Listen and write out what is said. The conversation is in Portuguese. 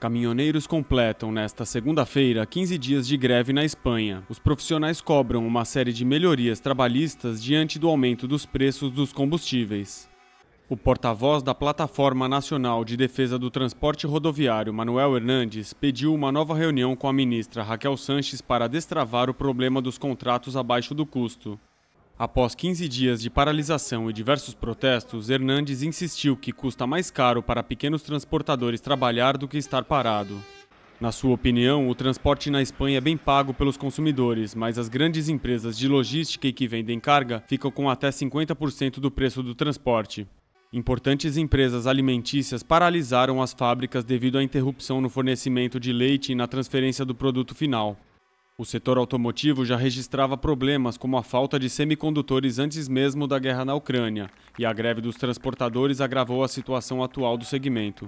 Caminhoneiros completam nesta segunda-feira 15 dias de greve na Espanha. Os profissionais cobram uma série de melhorias trabalhistas diante do aumento dos preços dos combustíveis. O porta-voz da Plataforma Nacional de Defesa do Transporte Rodoviário, Manuel Hernandes, pediu uma nova reunião com a ministra Raquel Sanches para destravar o problema dos contratos abaixo do custo. Após 15 dias de paralisação e diversos protestos, Hernandes insistiu que custa mais caro para pequenos transportadores trabalhar do que estar parado. Na sua opinião, o transporte na Espanha é bem pago pelos consumidores, mas as grandes empresas de logística e que vendem carga ficam com até 50% do preço do transporte. Importantes empresas alimentícias paralisaram as fábricas devido à interrupção no fornecimento de leite e na transferência do produto final. O setor automotivo já registrava problemas como a falta de semicondutores antes mesmo da guerra na Ucrânia, e a greve dos transportadores agravou a situação atual do segmento.